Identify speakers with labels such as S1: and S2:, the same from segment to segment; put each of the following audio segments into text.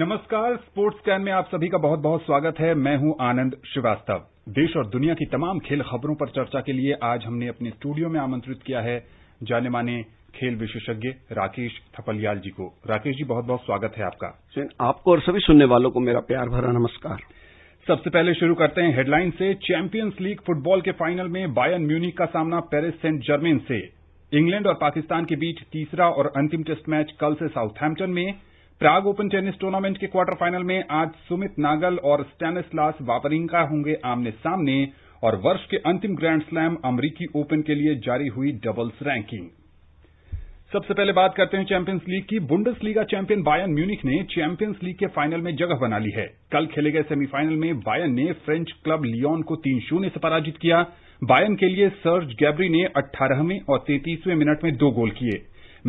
S1: नमस्कार sports can में आप सभी का बहुत बहुत स्वागत है मैं हूं आनंद श्रीवास्तव देश और दुनिया की तमाम खेल खबरों पर चर्चा के लिए आज हमने अपने स्टूडियो में आमंत्रित किया है जाने माने खेल विशेषज्ञ राकेश थपलियाल जी को राकेश जी बहुत बहुत स्वागत है आपका आपको
S2: और सभी सुनने वालों को मेरा प्यार भरा
S1: नमस्कार सबसे पहले शुरू करते हैं हेडलाइन से चैंपियंस लीग फुटबॉल के फाइनल में बायन म्यूनिक का सामना पेरिस सेंट जर्मेन से इंग्लैंड और पाकिस्तान के बीच तीसरा और अंतिम टेस्ट मैच कल से साउथहैम्पटन में प्राग ओपन टेनिस टूर्नामेंट के क्वार्टर फाइनल में आज सुमित नागल और स्टेनिस्लास वापरिंका होंगे आमने सामने और वर्ष के अंतिम ग्रैंड स्लैम अमरीकी ओपन के लिए जारी हुई डबल्स रैंकिंग सबसे पहले बात करते हैं चैंपियंस लीग की Bundesliga champion Bayern Munich ने चैंपियंस लीग के फाइनल में जगह बना ली है कल खेले गए सेमीफाइनल में बायन ने फ्रेंच क्लब लियोन को तीन शून्य से पराजित किया बायन के लिए सर्ज गैबरी ने अट्ठारहवें और तैतीसवें मिनट में दो गोल किए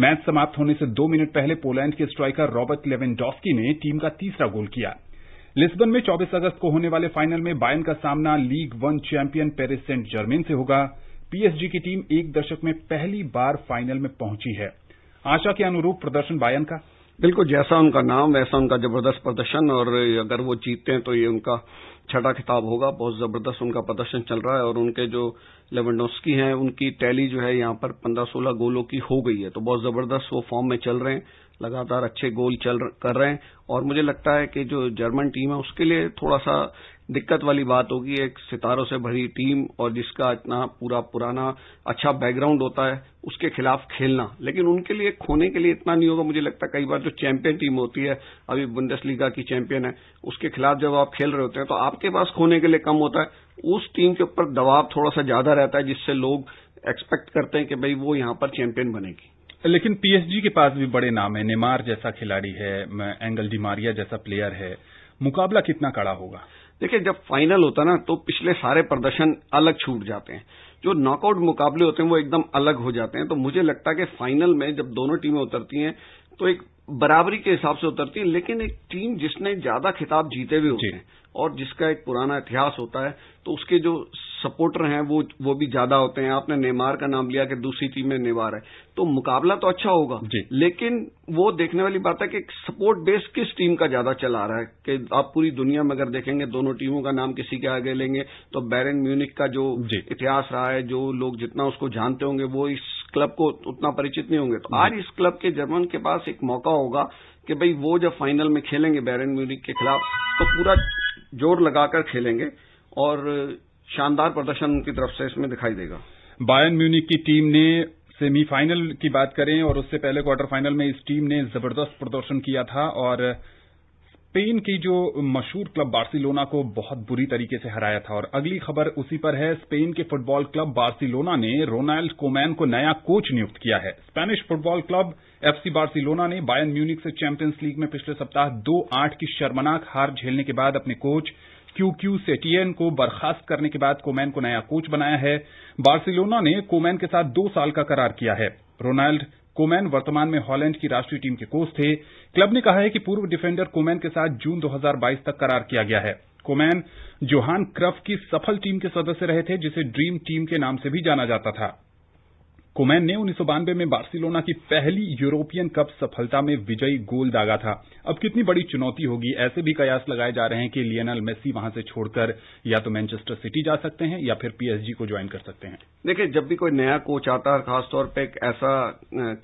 S1: मैच समाप्त होने से दो मिनट पहले पोलैंड के स्ट्राइकर रॉबर्ट लेवेंडॉस्की ने टीम का तीसरा गोल किया लिस्बन में 24 अगस्त को होने वाले फाइनल में बायन का सामना league one champion Paris Saint Germain से होगा पीएसजी की टीम एक दशक में पहली बार फाइनल में पहुंची है आशा के अनुरूप प्रदर्शन बायन का बिल्कुल जैसा उनका नाम वैसा उनका जबरदस्त
S2: प्रदर्शन और अगर वो जीतते हैं तो ये उनका छठा खिताब होगा बहुत जबरदस्त उनका प्रदर्शन चल रहा है और उनके जो लेवेंडोस्की हैं उनकी टैली जो है यहां पर 15 सोलह गोलों की हो गई है तो बहुत जबरदस्त वो फॉर्म में चल रहे हैं लगातार अच्छे गोल चल कर रहे हैं और मुझे लगता है कि जो जर्मन टीम है उसके लिए थोड़ा सा दिक्कत वाली बात होगी एक सितारों से भरी टीम और जिसका इतना पूरा पुराना अच्छा बैकग्राउंड होता है उसके खिलाफ खेलना लेकिन उनके लिए खोने के लिए इतना नहीं होगा मुझे लगता कई बार जो चैंपियन टीम होती है अभी बुंदस की चैंपियन है उसके खिलाफ जब आप खेल रहे होते हैं तो आपके पास खोने के लिए कम होता है उस टीम के
S1: ऊपर दबाव थोड़ा सा ज्यादा रहता है जिससे लोग एक्सपेक्ट करते हैं कि भाई वो यहां पर चैंपियन बनेगी लेकिन पीएसजी के पास भी बड़े नाम है नेमार जैसा खिलाड़ी है एंगल डिमारिया जैसा प्लेयर है मुकाबला कितना कड़ा होगा देखिए जब फाइनल होता ना तो पिछले सारे प्रदर्शन
S2: अलग छूट जाते हैं जो नॉकआउट मुकाबले होते हैं वो एकदम अलग हो जाते हैं तो मुझे लगता है कि फाइनल में जब दोनों टीमें उतरती हैं तो एक बराबरी के हिसाब से उतरती है लेकिन एक टीम जिसने ज्यादा खिताब जीते हुए होते हैं और जिसका एक पुराना इतिहास होता है तो उसके जो सपोर्टर हैं वो वो भी ज्यादा होते हैं आपने नेमार का नाम लिया कि दूसरी टीम में नेमार है तो मुकाबला तो अच्छा होगा लेकिन वो देखने वाली बात है कि सपोर्ट बेस किस टीम का ज्यादा चला रहा है कि आप पूरी दुनिया में अगर देखेंगे दोनों टीमों का नाम किसी के आगे लेंगे तो बैरन म्यूनिक का जो इतिहास रहा है जो लोग जितना उसको जानते होंगे वो इस क्लब को उतना परिचित नहीं होंगे तो आज हम्म। इस क्लब के जर्मन के पास एक मौका होगा कि भाई वो जब फाइनल में खेलेंगे बैरन म्यूनिक के खिलाफ तो पूरा जोर लगाकर खेलेंगे और शानदार
S1: प्रदर्शन उनकी तरफ से इसमें दिखाई देगा बायन म्यूनिक की टीम ने सेमीफाइनल की बात करें और उससे पहले क्वार्टर फाइनल में इस टीम ने जबरदस्त प्रदर्शन किया था और स्पेन की जो मशहूर क्लब बार्सिलोना को बहुत बुरी तरीके से हराया था और अगली खबर उसी पर है स्पेन के फुटबॉल क्लब बार्सिलोना ने रोनाल्ड कोमैन को नया कोच नियुक्त किया है Spanish football club FC Barcelona ने बायन म्यूनिक से चैंपियंस लीग में पिछले सप्ताह दो आठ की शर्मनाक हार झेलने के बाद अपने कोच क्यू क्यू सेटियन को बर्खास्त करने के बाद कोमैन को नया कोच बनाया है बार्सिलोना ने कोमैन के साथ दो साल का करार किया है रोनाल्ड कोमैन वर्तमान में हॉलैंड की राष्ट्रीय टीम के कोच थे क्लब ने कहा है कि पूर्व डिफेंडर कोमैन के साथ जून 2022 तक करार किया गया है कोमैन जोहान क्रफ की सफल टीम के सदस्य रहे थे जिसे ड्रीम टीम के नाम से भी जाना जाता था कोमैन ने उन्नीस में बार्सिलोना की पहली यूरोपियन कप सफलता में विजयी गोल दागा था अब कितनी बड़ी चुनौती होगी ऐसे भी कयास लगाए जा रहे हैं कि लियनल मेसी वहां से छोड़कर या तो मैनचेस्टर सिटी जा सकते हैं या फिर पीएसजी को ज्वाइन कर सकते हैं
S2: देखिए जब भी कोई नया कोच आता है खासतौर पर एक ऐसा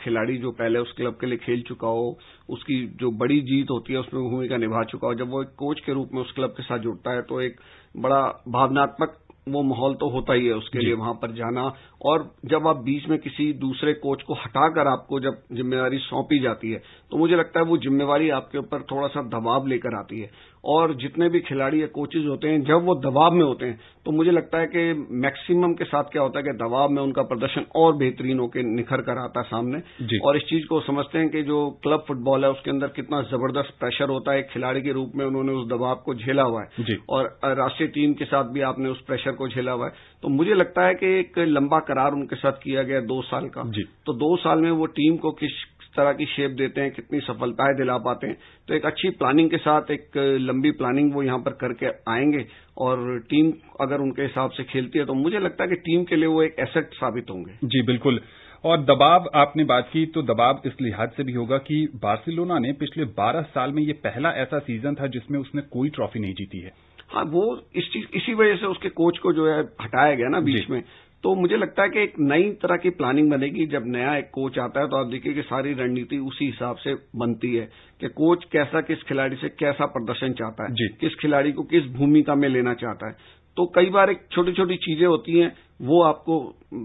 S2: खिलाड़ी जो पहले उस क्लब के लिए खेल चुका हो उसकी जो बड़ी जीत होती है उसमें भूमिका निभा चुका हो जब वो एक कोच के रूप में उस क्लब के साथ जुड़ता है तो एक बड़ा भावनात्मक वो माहौल तो होता ही है उसके लिए वहां पर जाना और जब आप बीच में किसी दूसरे कोच को हटाकर आपको जब जिम्मेवारी सौंपी जाती है तो मुझे लगता है वो जिम्मेवारी आपके ऊपर थोड़ा सा दबाव लेकर आती है और जितने भी खिलाड़ी या कोचेज होते हैं जब वो दबाव में होते हैं तो मुझे लगता है कि मैक्सिमम के साथ क्या होता है कि दबाव में उनका प्रदर्शन और बेहतरीन होकर निखर कर आता है सामने और इस चीज को समझते हैं कि जो क्लब फुटबॉल है उसके अंदर कितना जबरदस्त प्रेशर होता है खिलाड़ी के रूप में उन्होंने उस दबाव को झेला हुआ है और राष्ट्रीय टीम के साथ भी आपने उस प्रेशर को झेला हुआ है तो मुझे लगता है कि एक लंबा करार उनके साथ किया गया दो साल का तो दो साल में वो टीम को किस तरह की शेप देते हैं कितनी सफलताएं दिला पाते हैं तो एक अच्छी प्लानिंग के साथ एक लंबी प्लानिंग वो यहां पर करके आएंगे और टीम अगर उनके हिसाब से
S1: खेलती है तो मुझे लगता है कि टीम के लिए वो एक एसेट साबित होंगे जी बिल्कुल और दबाव आपने बात की तो दबाव इस लिहाज से भी होगा कि बार्सिलोना ने पिछले 12 साल में ये पहला ऐसा सीजन था जिसमें उसने कोई ट्रॉफी नहीं जीती है
S2: हाँ वो इस इसी वजह से उसके कोच को जो है हटाया गया ना बीच में तो मुझे लगता है कि एक नई तरह की प्लानिंग बनेगी जब नया एक कोच आता है तो आप देखिए कि सारी रणनीति उसी हिसाब से बनती है कि कोच कैसा किस खिलाड़ी से कैसा प्रदर्शन चाहता है किस खिलाड़ी को किस भूमिका में लेना चाहता है तो कई बार एक छोटी छोटी चीजें होती हैं वो आपको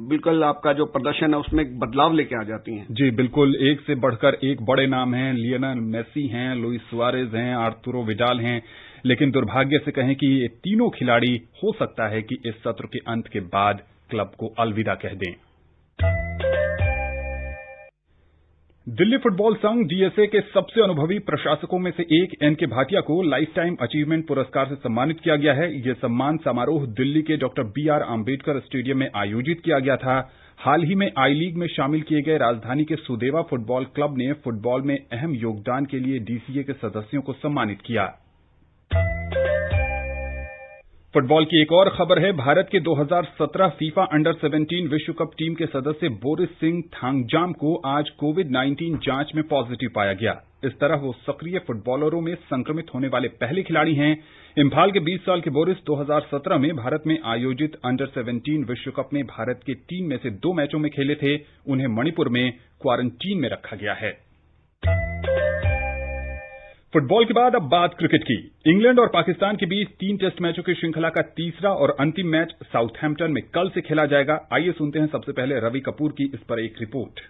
S2: बिल्कुल आपका जो प्रदर्शन है उसमें एक बदलाव लेके आ जाती हैं
S1: जी बिल्कुल एक से बढ़कर एक बड़े नाम हैं लियोनल मेसी हैं लुइस सुआरेज हैं आर्तुरो विडाल हैं लेकिन दुर्भाग्य से कहें कि ये तीनों खिलाड़ी हो सकता है कि इस सत्र के अंत के बाद क्लब को अलविदा कह दें दिल्ली फुटबॉल संघ डीएसए के सबसे अनुभवी प्रशासकों में से एक एनके भाटिया को लाइफ टाइम अचीवमेंट पुरस्कार से सम्मानित किया गया है यह सम्मान समारोह दिल्ली के doctor B R Ambedkar stadium में आयोजित किया गया था हाल ही में आई लीग में शामिल किए गए राजधानी के सुदेवा फुटबॉल क्लब ने फुटबॉल में अहम योगदान के लिए डीसीए के सदस्यों को सम्मानित किया फुटबॉल की एक और खबर है भारत के 2017 फीफा अंडर 17 विश्व कप टीम के सदस्य बोरिस सिंह थांगजाम को आज कोविड 19 जांच में पॉजिटिव पाया गया इस तरह वो सक्रिय फुटबॉलरों में संक्रमित होने वाले पहले खिलाड़ी हैं इम्फाल के 20 साल के बोरिस 2017 में भारत में आयोजित अंडर 17 विश्व कप में भारत के तीन में से दो मैचों में खेले थे उन्हें मणिपुर में क्वारंटीन में रखा गया है फुटबॉल के बाद अब बात क्रिकेट की इंग्लैंड और पाकिस्तान के बीच तीन टेस्ट मैचों की श्रृंखला का तीसरा और अंतिम मैच साउथहैम्पटन में कल से खेला जाएगा आइए सुनते हैं सबसे पहले रवि कपूर की इस पर एक रिपोर्ट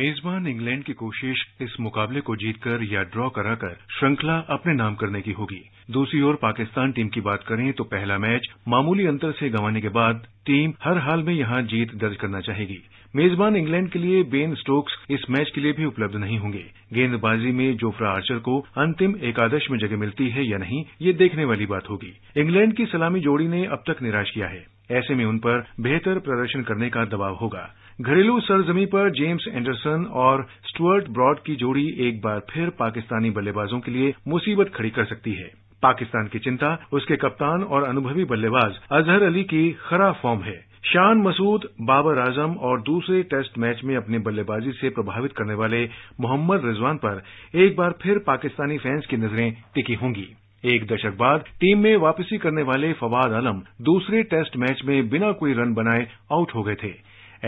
S3: मेजबान इंग्लैंड की कोशिश इस मुकाबले को जीतकर या ड्रॉ कराकर श्रृंखला अपने नाम करने की होगी दूसरी ओर पाकिस्तान टीम की बात करें तो पहला मैच मामूली अंतर से गंवाने के बाद टीम हर हाल में यहां जीत दर्ज करना चाहेगी मेजबान इंग्लैंड के लिए बेन स्टोक्स इस मैच के लिए भी उपलब्ध नहीं होंगे गेंदबाजी में जोफ्रा आर्चर को अंतिम एकादश में जगह मिलती है या नहीं ये देखने वाली बात होगी इंग्लैंड की सलामी जोड़ी ने अब तक निराश किया है ऐसे में उन पर बेहतर प्रदर्शन करने का दबाव होगा घरेलू सरजमी पर जेम्स एंडरसन और स्टुअर्ट ब्रॉड की जोड़ी एक बार फिर पाकिस्तानी बल्लेबाजों के लिए मुसीबत खड़ी कर सकती है पाकिस्तान की चिंता उसके कप्तान और अनुभवी बल्लेबाज अजहर अली की खरा फॉर्म है शान मसूद बाबर आजम और दूसरे टेस्ट मैच में अपनी बल्लेबाजी से प्रभावित करने वाले मोहम्मद रिजवान पर एक बार फिर पाकिस्तानी फैंस की नजरें टिकी होंगी एक दशक बाद टीम में वापसी करने वाले फवाद आलम दूसरे टेस्ट मैच में बिना कोई रन बनाए आउट हो गए थे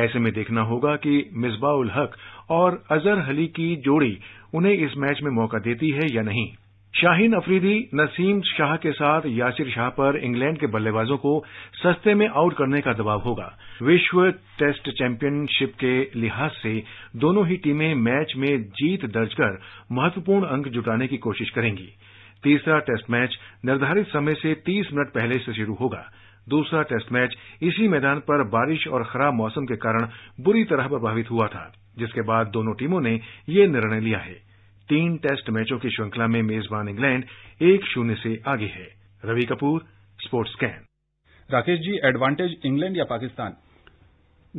S3: ऐसे में देखना होगा कि मिसबाउल हक और अजहर अली की जोड़ी उन्हें इस मैच में मौका देती है या नहीं शाहीन अफरीदी नसीम शाह के साथ यासिर शाह पर इंग्लैंड के बल्लेबाजों को सस्ते में आउट करने का दबाव होगा विश्व टेस्ट चैंपियनशिप के लिहाज से दोनों ही टीमें मैच में जीत दर्ज कर महत्वपूर्ण अंक जुटाने की कोशिश करेंगी तीसरा टेस्ट मैच निर्धारित समय से 30 मिनट पहले से शुरू होगा दूसरा टेस्ट मैच इसी मैदान पर बारिश और खराब मौसम के कारण बुरी तरह प्रभावित हुआ था जिसके बाद दोनों टीमों ने यह निर्णय लिया है तीन टेस्ट मैचों की श्रृंखला में मेजबान इंग्लैंड एक शून्य से आगे है Ravi Kapoor sports scan Rakesh ji advantage
S1: England या पाकिस्तान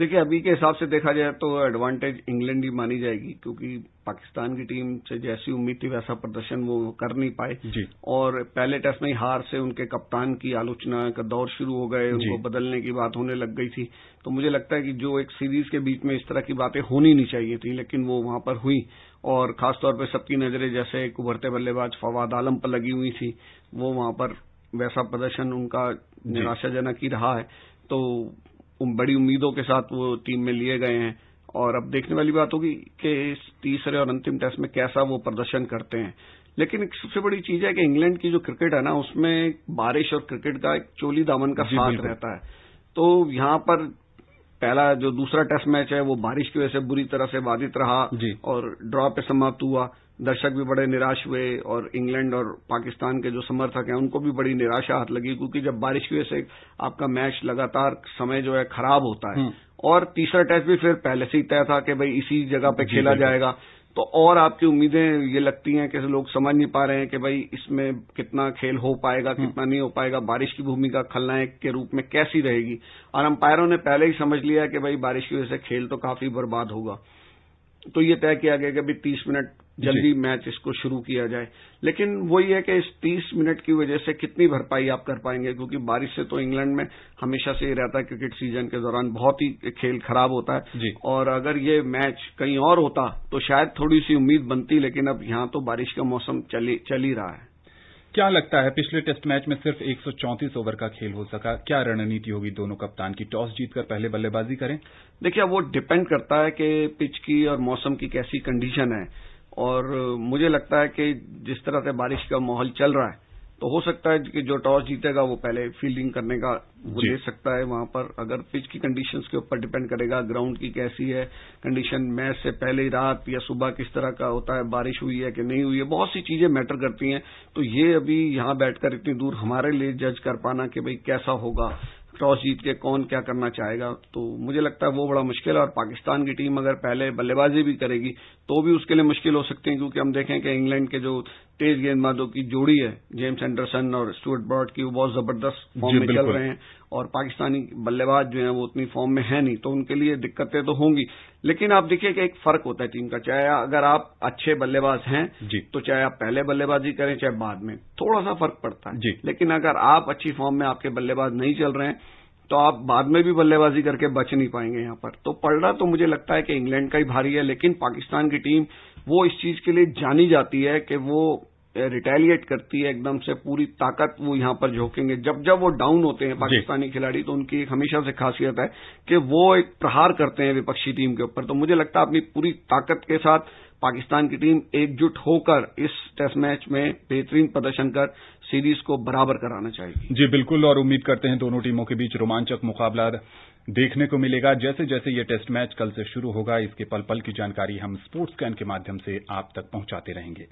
S2: देखिए अभी के हिसाब से देखा जाए तो एडवांटेज इंग्लैंड ही मानी जाएगी क्योंकि पाकिस्तान की टीम से जैसी उम्मीद थी वैसा प्रदर्शन वो कर नहीं पाए जी। और पहले टेस्ट में ही हार से उनके कप्तान की आलोचना का दौर शुरू हो गए उनको बदलने की बात होने लग गई थी तो मुझे लगता है कि जो एक सीरीज के बीच में इस तरह की बातें होनी नहीं चाहिए थी लेकिन वो वहां पर हुई और खासतौर पर सबकी नजरें जैसे एक उभरते बल्लेबाज फवाद आलम पर लगी हुई थी वो वहां पर वैसा प्रदर्शन उनका निराशाजनक ही रहा है तो बड़ी उम्मीदों के साथ वो टीम में लिए गए हैं और अब देखने वाली बात होगी कि इस तीसरे और अंतिम टेस्ट में कैसा वो प्रदर्शन करते हैं लेकिन एक सबसे बड़ी चीज है कि इंग्लैंड की जो क्रिकेट है ना उसमें बारिश और क्रिकेट का एक चोली दामन का साथ रहता है तो यहां पर पहला जो दूसरा टेस्ट मैच है वो बारिश की वजह से बुरी तरह से बाधित रहा और ड्रॉ पे समाप्त हुआ दर्शक भी बड़े निराश हुए और इंग्लैंड और पाकिस्तान के जो समर्थक हैं उनको भी बड़ी निराशा हाथ लगी क्योंकि जब बारिश की वजह से आपका मैच लगातार समय जो है खराब होता है हम्म। और तीसरा टेस्ट भी फिर पहले से ही तय था कि भाई इसी जगह पे खेला जाएगा तो और आपकी उम्मीदें ये लगती हैं कि लोग समझ नहीं पा रहे हैं कि भाई इसमें कितना खेल हो पाएगा हम्म। कितना नहीं हो पाएगा बारिश की भूमिका खलनायक के रूप में कैसी रहेगी और अंपायरों ने पहले ही समझ लिया कि भाई बारिश की वजह से खेल तो काफी बर्बाद होगा तो ये तय किया गया कि अभी तीस मिनट जल्दी मैच इसको शुरू किया जाए लेकिन वही है कि इस 30 मिनट की वजह से कितनी भरपाई आप कर पाएंगे क्योंकि बारिश से तो इंग्लैंड में हमेशा से ये रहता है क्रिकेट सीजन के दौरान बहुत ही खेल खराब होता है और अगर ये मैच कहीं और होता तो शायद थोड़ी सी उम्मीद बनती लेकिन अब यहां तो बारिश का मौसम चल, चल ही रहा है
S1: क्या लगता है पिछले टेस्ट मैच में सिर्फ 134 ओवर का खेल हो सका क्या रणनीति होगी दोनों कप्तान की टॉस जीतकर पहले बल्लेबाजी करें देखिए वो डिपेंड करता है कि पिच की और मौसम
S2: की कैसी कंडीशन है और मुझे लगता है कि जिस तरह से बारिश का माहौल चल रहा है तो हो सकता है कि जो टॉस जीतेगा वो पहले फील्डिंग करने का दे सकता है वहां पर अगर पिच की कंडीशंस के ऊपर डिपेंड करेगा ग्राउंड की कैसी है कंडीशन मैच से पहले रात या सुबह किस तरह का होता है बारिश हुई है कि नहीं हुई है बहुत सी चीजें मैटर करती हैं तो ये अभी यहां बैठकर इतनी दूर हमारे लिए जज कर पाना कि भाई कैसा होगा टॉस जीत के कौन क्या करना चाहेगा तो मुझे लगता है वो बड़ा मुश्किल है और पाकिस्तान की टीम अगर पहले बल्लेबाजी भी करेगी तो भी उसके लिए मुश्किल हो सकती है क्योंकि हम देखें कि इंग्लैंड के जो तेज गेंदबाजों की जोड़ी है जेम्स एंडरसन और स्टुअर्ट ब्रॉड की वो बहुत जबरदस्त फॉर्म में चल रहे हैं और पाकिस्तानी बल्लेबाज जो हैं वो उतनी फॉर्म में है नहीं तो उनके लिए दिक्कतें तो होंगी लेकिन आप देखिए कि एक फर्क होता है टीम का चाहे अगर आप अच्छे बल्लेबाज हैं तो चाहे आप पहले बल्लेबाजी करें चाहे बाद में थोड़ा सा फर्क पड़ता है लेकिन अगर आप अच्छी फॉर्म में आपके बल्लेबाज नहीं चल रहे हैं तो आप बाद में भी बल्लेबाजी करके बच नहीं पाएंगे यहां पर तो पड़ रहा तो मुझे लगता है कि इंग्लैंड का ही भारी है लेकिन पाकिस्तान की टीम वो इस चीज के लिए जानी जाती है कि वो रिटेलिएट करती है एकदम से पूरी ताकत वो यहां पर झोंकेंगे जब जब वो डाउन होते हैं पाकिस्तानी खिलाड़ी तो उनकी एक हमेशा से खासियत है कि वो एक प्रहार करते हैं विपक्षी टीम के ऊपर तो मुझे लगता है अपनी पूरी ताकत के साथ पाकिस्तान की टीम एकजुट होकर इस टेस्ट मैच में बेहतरीन प्रदर्शन कर
S1: सीरीज को बराबर कराना चाहिए जी बिल्कुल और उम्मीद करते हैं दोनों टीमों के बीच रोमांचक मुकाबला देखने को मिलेगा जैसे जैसे ये टेस्ट मैच कल से शुरू होगा इसके पल पल की जानकारी हम स्पोर्ट्स कैन के माध्यम से आप तक पहुंचाते रहेंगे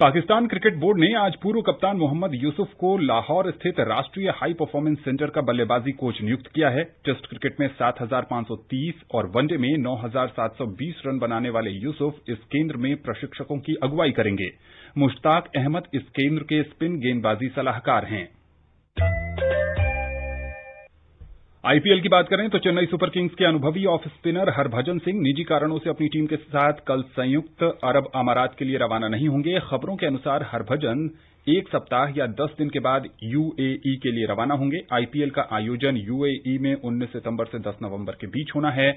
S1: पाकिस्तान क्रिकेट बोर्ड ने आज पूर्व कप्तान मोहम्मद यूसुफ को लाहौर स्थित राष्ट्रीय हाई परफॉर्मेंस सेंटर का बल्लेबाजी कोच नियुक्त किया है टेस्ट क्रिकेट में 7530 और वनडे में 9720 रन बनाने वाले यूसुफ इस केंद्र में प्रशिक्षकों की अगुवाई करेंगे मुश्ताक अहमद इस केंद्र के स्पिन गेंदबाजी सलाहकार हैं आईपीएल की बात करें तो चेन्नई सुपर किंग्स के अनुभवी ऑफ स्पिनर हरभजन सिंह निजी कारणों से अपनी टीम के साथ कल संयुक्त अरब अमारात के लिए रवाना नहीं होंगे खबरों के अनुसार हरभजन एक सप्ताह या दस दिन के बाद यूएई के लिए रवाना होंगे आईपीएल का आयोजन यूएई में 19 सितंबर से 10 नवंबर के बीच होना है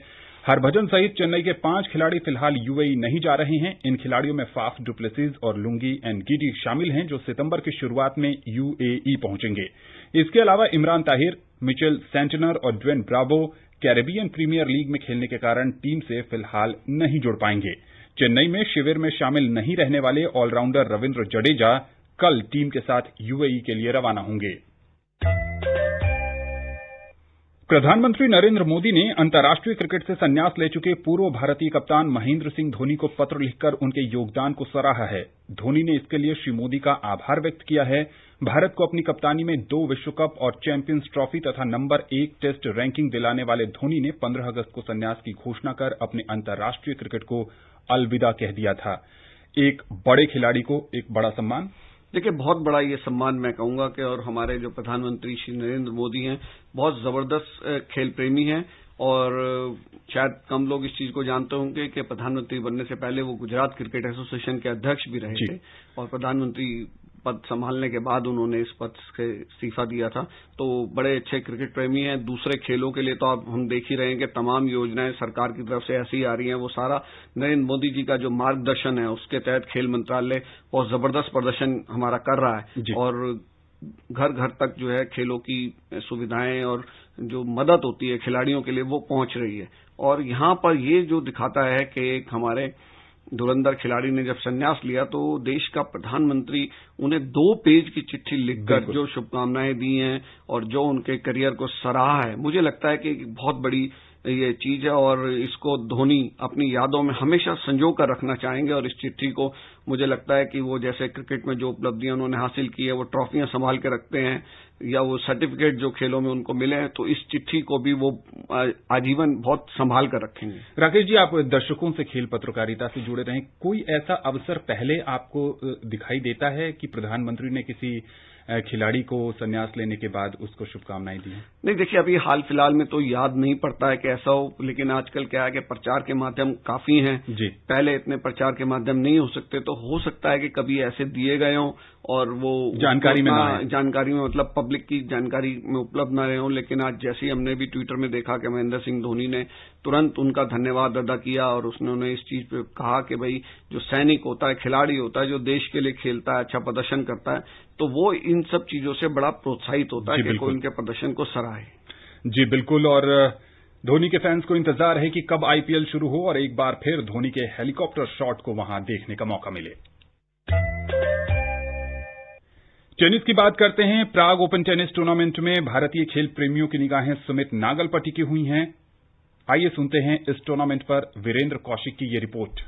S1: हरभजन सहित चेन्नई के पांच खिलाड़ी फिलहाल यूएई नहीं जा रहे हैं इन खिलाड़ियों में फाफ डुप्लेसिस और लुंगी एंड गिडी शामिल हैं जो सितंबर की शुरुआत में यूएई पहुंचेंगे इसके अलावा इमरान ताहिर मिचेल सेंटनर और Dwayne Bravo Caribbean Premier League में खेलने के कारण टीम से फिलहाल नहीं जुड़ पाएंगे चेन्नई में शिविर में शामिल नहीं रहने वाले ऑलराउंडर रविन्द्र जडेजा कल टीम के साथ यूएई के लिए रवाना होंगे प्रधानमंत्री नरेन्द्र मोदी ने अंतर्राष्ट्रीय क्रिकेट से संन्यास ले चुके पूर्व भारतीय कप्तान महेंद्र सिंह धोनी को पत्र लिखकर उनके योगदान को सराहा है धोनी ने इसके लिए श्री मोदी का आभार व्यक्त किया है भारत को अपनी कप्तानी में दो विश्व कप और चैंपियंस ट्रॉफी तथा नंबर एक टेस्ट रैंकिंग दिलाने वाले धोनी ने 15 अगस्त को संन्यास की घोषणा कर अपने अंतर्राष्ट्रीय क्रिकेट को अलविदा कह दिया था एक बड़े खिलाड़ी को एक बड़ा सम्मान देखिए बहुत बड़ा ये
S2: सम्मान मैं कहूंगा कि और हमारे जो प्रधानमंत्री श्री नरेंद्र मोदी हैं बहुत जबरदस्त खेल प्रेमी हैं और शायद कम लोग इस चीज को जानते होंगे कि प्रधानमंत्री बनने से पहले वो गुजरात क्रिकेट एसोसिएशन के अध्यक्ष भी रहे थे और प्रधानमंत्री पद संभालने के बाद उन्होंने इस पद से इस्तीफा दिया था तो बड़े अच्छे क्रिकेट प्रेमी हैं दूसरे खेलों के लिए तो आप हम देख ही रहे हैं कि तमाम योजनाएं सरकार की तरफ से ऐसी आ रही हैं वो सारा नरेंद्र मोदी जी का जो मार्गदर्शन है उसके तहत खेल मंत्रालय बहुत जबरदस्त प्रदर्शन हमारा कर रहा है और घर घर तक जो है खेलों की सुविधाएं और जो मदद होती है खिलाड़ियों के लिए वो पहुंच रही है और यहां पर ये जो दिखाता है कि एक हमारे धुरंधर खिलाड़ी ने जब संन्यास लिया तो देश का प्रधानमंत्री उन्हें दो पेज की चिट्ठी लिखकर जो शुभकामनाएं दी हैं और जो उनके करियर को सराहा है मुझे लगता है कि एक बहुत बड़ी ये चीज है और इसको धोनी अपनी यादों में हमेशा संजो कर रखना चाहेंगे और इस चिट्ठी को मुझे लगता है कि वो जैसे क्रिकेट में जो उपलब्धियां उन्होंने हासिल की है वो ट्रॉफियां संभाल के रखते हैं या वो सर्टिफिकेट जो खेलों में उनको मिले हैं तो इस चिट्ठी को भी वो आजीवन बहुत संभाल कर रखेंगे
S1: राकेश जी आप दर्शकों से खेल पत्रकारिता से जुड़े रहें कोई ऐसा अवसर पहले आपको दिखाई देता है कि प्रधानमंत्री ने किसी खिलाड़ी को संन्यास लेने के बाद उसको शुभकामनाएं दी
S2: नहीं देखिए अभी हाल फिलहाल में तो याद नहीं पड़ता है कि ऐसा हो लेकिन आजकल क्या है कि प्रचार के माध्यम काफी हैं जी पहले इतने प्रचार के माध्यम नहीं हो सकते तो हो सकता है कि कभी ऐसे दिए गए हों और वो जानकारी में हाँ, जानकारी में मतलब पब्लिक की जानकारी में उपलब्ध न रहे हों लेकिन आज जैसे ही हमने भी ट्विटर में देखा कि महेंद्र सिंह धोनी ने तुरंत उनका धन्यवाद अदा किया और उसने उन्हें इस चीज पे कहा कि भाई जो सैनिक होता है खिलाड़ी होता है जो देश के लिए खेलता है अच्छा प्रदर्शन करता है तो वो इन सब चीजों से बड़ा प्रोत्साहित होता है कि इनके
S1: प्रदर्शन को सराहे जी बिल्कुल और धोनी के फैंस को इंतजार है कि कब आईपीएल शुरू हो और एक बार फिर धोनी के हेलीकॉप्टर शॉट को वहां देखने का मौका मिले टेनिस की बात करते हैं प्राग ओपन टेनिस टूर्नामेंट में भारतीय खेल प्रेमियों की निगाहें सुमित नागल पर टिकी हुई हैं आइए सुनते हैं
S4: इस टूर्नामेंट पर वीरेंद्र कौशिक की ये report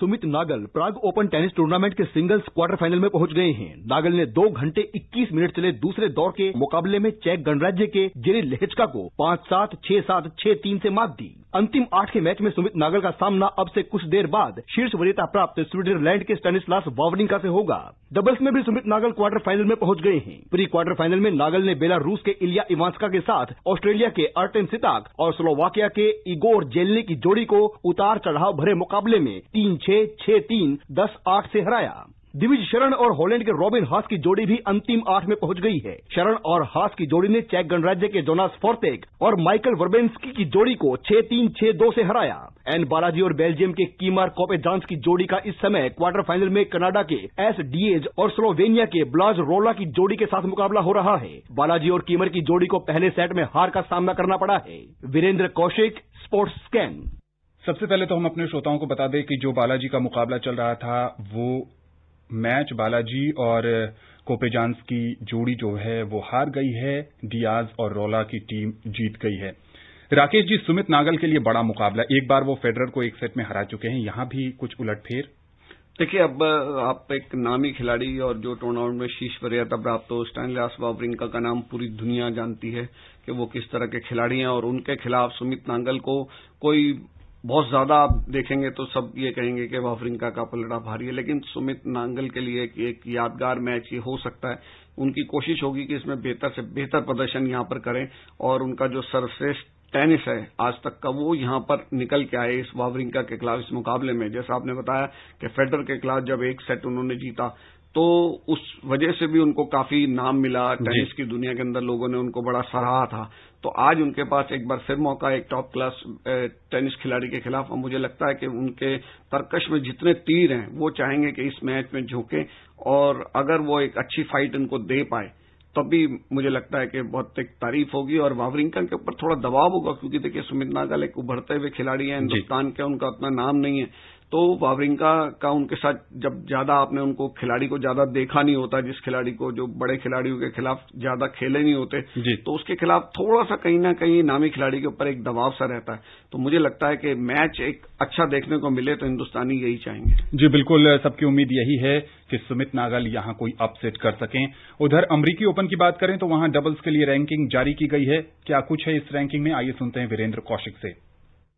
S4: Sumit Nagal Prague Open tennis tournament के सिंगल्स क्वार्टर फाइनल में पहुंच गए हैं नागल ने दो घंटे इक्कीस मिनट चले दूसरे दौर के मुकाबले में चेक गणराज्य के जेरी लेहचका को पांच सात छह सात छह तीन से मात दी अंतिम आठ के मैच में सुमित नागल का सामना अब से कुछ देर बाद शीर्ष वरीयता प्राप्त स्विट्जरलैंड के लास वावरिंगा से होगा डबल्स में भी सुमित नागल क्वार्टर फाइनल में पहुंच गए हैं प्री क्वार्टर फाइनल में नागल ने बेलारूस के इलिया इवांस्का के साथ ऑस्ट्रेलिया के अर्टेन सिताक और स्लोवाकिया के इगोर जेलनी की जोड़ी को उतार चढ़ाव भरे मुकाबले में तीन छह छह तीन दस आठ से हराया दिविज शरण और हॉलैंड के रॉबिन हास की जोड़ी भी अंतिम आठ में पहुंच गई है शरण और हास की जोड़ी ने चेक गणराज्य के जोनास फोर्टेक और माइकल वर्बेंस्की की जोड़ी को छह तीन छह दो से हराया एन बालाजी और बेल्जियम के कीमार जांच की जोड़ी का इस समय क्वार्टर फाइनल में कनाडा के एस डीएज और स्लोवेनिया के ब्लाज रोला की जोड़ी के साथ मुकाबला हो रहा है बालाजी और कीमर की जोड़ी को पहले सेट में हार का सामना करना पड़ा है वीरेंद्र कौशिक स्पोर्ट्स स्कैन सबसे
S1: पहले तो हम अपने श्रोताओं को बता दें कि जो बालाजी का मुकाबला चल रहा था वो मैच बालाजी और कोपेजांस की जोड़ी जो है वो हार गई है डियाज और रोला की टीम जीत गई है राकेश जी सुमित नागल के लिए बड़ा मुकाबला एक बार वो फेडरर को एक सेट में हरा चुके हैं यहां भी कुछ उलटफेर देखिए अब आप
S2: एक नामी खिलाड़ी और जो टूर्नामेंट में शीश वरीयता प्राप्त हो स्टैनलास वावरिंका का नाम पूरी दुनिया जानती है कि वो किस तरह के खिलाड़ी हैं और उनके खिलाफ सुमित नांगल को कोई बहुत ज्यादा आप देखेंगे तो सब ये कहेंगे कि वावरिंका का पलड़ा भारी है लेकिन सुमित नांगल के लिए एक यादगार मैच ये हो सकता है उनकी कोशिश होगी कि इसमें बेहतर से बेहतर प्रदर्शन यहां पर करें और उनका जो सर्वश्रेष्ठ टेनिस है आज तक का वो यहां पर निकल के आए इस वावरिंका के खिलाफ इस मुकाबले में जैसा आपने बताया कि फेडर के खिलाफ जब एक सेट उन्होंने जीता तो उस वजह से भी उनको काफी नाम मिला टेनिस की दुनिया के अंदर लोगों ने उनको बड़ा सराहा था तो आज उनके पास एक बार फिर मौका एक टॉप क्लास टेनिस खिलाड़ी के खिलाफ और मुझे लगता है कि उनके तर्कश में जितने तीर हैं वो चाहेंगे कि इस मैच में झोंके और अगर वो एक अच्छी फाइट उनको दे पाए तभी भी मुझे लगता है कि बहुत एक तारीफ होगी और वावरिंका के ऊपर थोड़ा दबाव होगा क्योंकि देखिए सुमित नागल एक उभरते हुए खिलाड़ी हैं हिंदुस्तान के उनका उतना नाम नहीं है तो वावरिंका का उनके साथ जब ज्यादा आपने उनको खिलाड़ी को ज्यादा देखा नहीं होता जिस खिलाड़ी को जो बड़े खिलाड़ियों के खिलाफ ज्यादा खेले नहीं होते तो उसके खिलाफ थोड़ा सा कहीं ना कहीं नामी खिलाड़ी के ऊपर एक दबाव सा रहता है तो मुझे लगता है कि
S1: मैच एक अच्छा देखने को मिले तो हिंदुस्तानी यही चाहेंगे जी बिल्कुल सबकी उम्मीद यही है कि सुमित नागल यहां कोई अपसेट कर सकें उधर अमरीकी ओपन की बात करें तो वहां डबल्स के लिए रैंकिंग जारी की गई है क्या कुछ है इस रैंकिंग में आइए सुनते हैं वीरेंद्र कौशिक से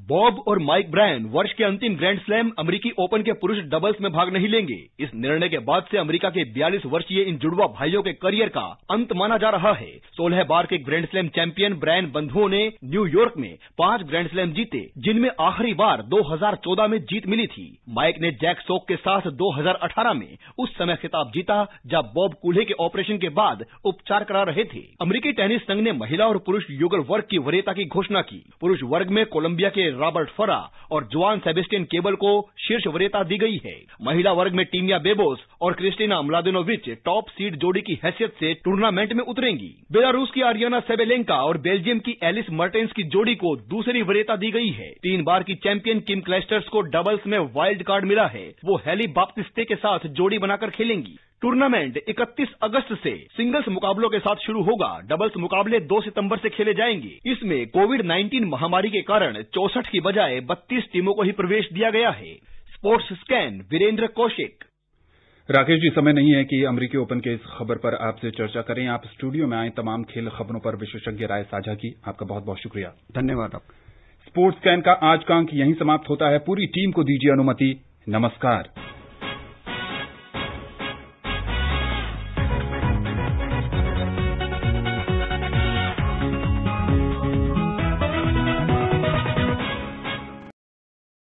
S4: बॉब और माइक ब्रायन वर्ष के अंतिम ग्रैंड स्लैम अमेरिकी ओपन के पुरुष डबल्स में भाग नहीं लेंगे इस निर्णय के बाद से अमेरिका के बयालीस वर्षीय इन जुड़वा भाइयों के करियर का अंत माना जा रहा है सोलह बार के ग्रैंड स्लैम चैंपियन ब्रायन बंधुओं ने न्यूयॉर्क में पांच ग्रैंड स्लैम जीते जिनमें आखिरी बार दो में जीत मिली थी माइक ने जैक सोक के साथ दो में उस समय खिताब जीता जब बॉब कूल्हे के ऑपरेशन के बाद उपचार करा रहे थे अमरीकी टेनिस संघ ने महिला और पुरुष युगल वर्ग की वरीयता की घोषणा की पुरुष वर्ग में कोलम्बिया के रॉबर्ट फरा और जुआन सेबेस्टियन केबल को शीर्ष वरीयता दी गई है महिला वर्ग में टीमिया बेबोस और क्रिस्टीना मलादिनोविच टॉप सीड जोड़ी की हैसियत से टूर्नामेंट में उतरेंगी बेलारूस की आरियाना सेबेलेंका और बेल्जियम की एलिस मर्टेन्स की जोड़ी को दूसरी वरीयता दी गई है तीन बार की चैंपियन किम क्लेस्टर्स को डबल्स में वाइल्ड कार्ड मिला है वो हेली बाप्तिस्ते के साथ जोड़ी बनाकर खेलेंगी टूर्नामेंट 31 अगस्त से सिंगल्स मुकाबलों के साथ शुरू होगा डबल्स मुकाबले 2 सितंबर से खेले जाएंगे इसमें कोविड 19 महामारी के कारण चौसठ पैंसठ की बजाय बत्तीस टीमों को ही प्रवेश दिया गया है स्पोर्ट्स स्कैन वीरेंद्र कौशिक
S1: राकेश जी समय नहीं है कि अमरीकी ओपन के इस खबर पर आपसे चर्चा करें आप स्टूडियो में आए तमाम खेल खबरों पर विशेषज्ञ राय साझा की आपका बहुत बहुत शुक्रिया धन्यवाद आप स्पोर्ट्स स्कैन का आज का अंक यहीं समाप्त होता है पूरी टीम को दीजिए अनुमति नमस्कार